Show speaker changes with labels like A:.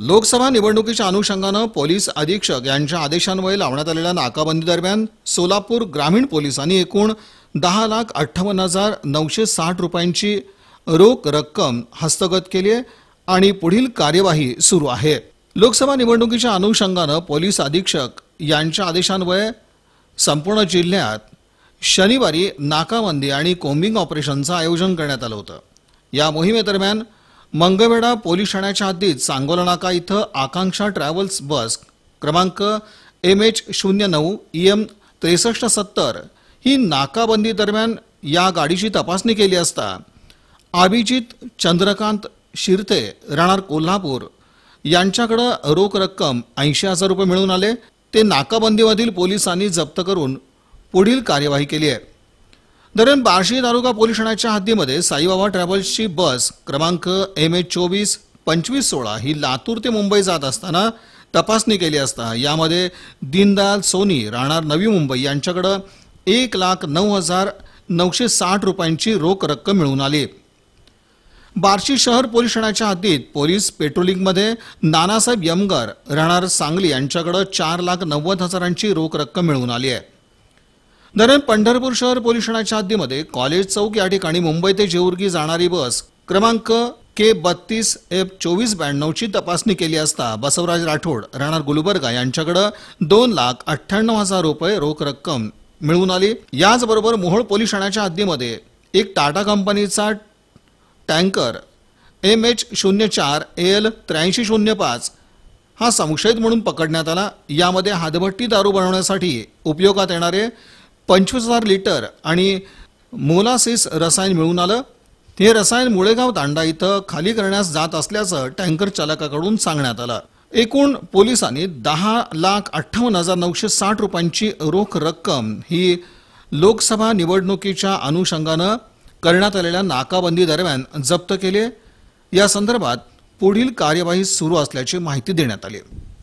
A: लोकसभा निवडणुकीच्या अनुषंगानं पोलीस अधीक्षक यांच्या आदेशान्वये लावण्यात आलेल्या नाकाबंदी दरम्यान सोलापूर ग्रामीण पोलिसांनी एकूण दहा लाख अठ्ठावन्न हजार नऊशे साठ रुपयांची रोख रक्कम हस्तगत केली आहे आणि पुढील कार्यवाही सुरू आहे लोकसभा निवडणुकीच्या अनुषंगानं पोलीस अधीक्षक यांच्या आदेशान्वये संपूर्ण जिल्ह्यात शनिवारी नाकाबंदी आणि कोम्बिंग ऑपरेशनचं आयोजन करण्यात आलं होतं या मोहिमेदरम्यान मंगवेडा पोलीस ठाण्याच्या हद्दीत सांगोला नाका इथं आकांक्षा ट्रॅव्हल्स बस क्रमांक एम एच शून्य नऊ ई एम त्रेसष्ट सत्तर ही नाकाबंदी दरम्यान या गाडीची तपासणी केली असता अभिजित चंद्रकांत शिरते राहणार कोल्हापूर यांच्याकडं रोख रक्कम ऐंशी हजार रुपये मिळून आले ते नाकाबंदीमधील पोलिसांनी जप्त करून पुढील कार्यवाही केली आहे दरम्यान बार्शी तालुका पोलीस ठाण्याच्या हद्दीमध्ये साईबाबा ट्रॅव्हल्सची बस क्रमांक एम एच चोवीस पंचवीस सोळा ही लातूर ते मुंबई जात असताना तपासणी केली असता यामध्ये दीनदयाल सोनी राहणार नवी मुंबई यांच्याकडं एक लाख नऊ हजार नऊशे साठ रुपयांची रोख रक्कम मिळून आली बार्शी शहर पोलीस ठाण्याच्या हद्दीत पोलीस पेट्रोलिंगमध्ये नानासाहेब यमगर राहणार सांगली यांच्याकडं चार लाख नव्वद हजारांची रोख रक्कम मिळून आली आहे दरम्यान पंढरपूर शहर पोलीस ठाण्याच्या हद्दीमध्ये कॉलेज चौक या ठिकाणी मुंबई ते जेऊर्गी जाणारी बस क्रमांक के बत्तीस एफ चोवीस ब्याण्णवची तपासणी केली असता बसवराज राठोड राहणार गुलबर्गा यांच्याकडे दोन लाख अठ्ठ्याण्णव हजार रुपये रोख रक्कम मिळून आली याचबरोबर मोहोळ पोलीस ठाण्याच्या हद्दीमध्ये एक टाटा कंपनीचा टँकर एम एच शून्य चार एल त्र्याऐंशी शून्य पाच हा संशयित म्हणून पकडण्यात आला यामध्ये हातभट्टी दारू बनवण्यासाठी उपयोगात येणारे पंचवीस हजार लिटर आणि मोलासिस रसायन मिळून आलं ते रसायन मुळेगाव तांडा इथं खाली करण्यास जात असल्याचं टँकर चालकाकडून सांगण्यात आलं एकूण पोलिसांनी दहा लाख अठ्ठावन्न हजार नऊशे साठ रुपयांची रोख रक्कम ही लोकसभा निवडणुकीच्या अनुषंगानं करण्यात आलेल्या नाकाबंदी दरम्यान जप्त केले या संदर्भात पुढील कार्यवाही सुरू असल्याची माहिती देण्यात आली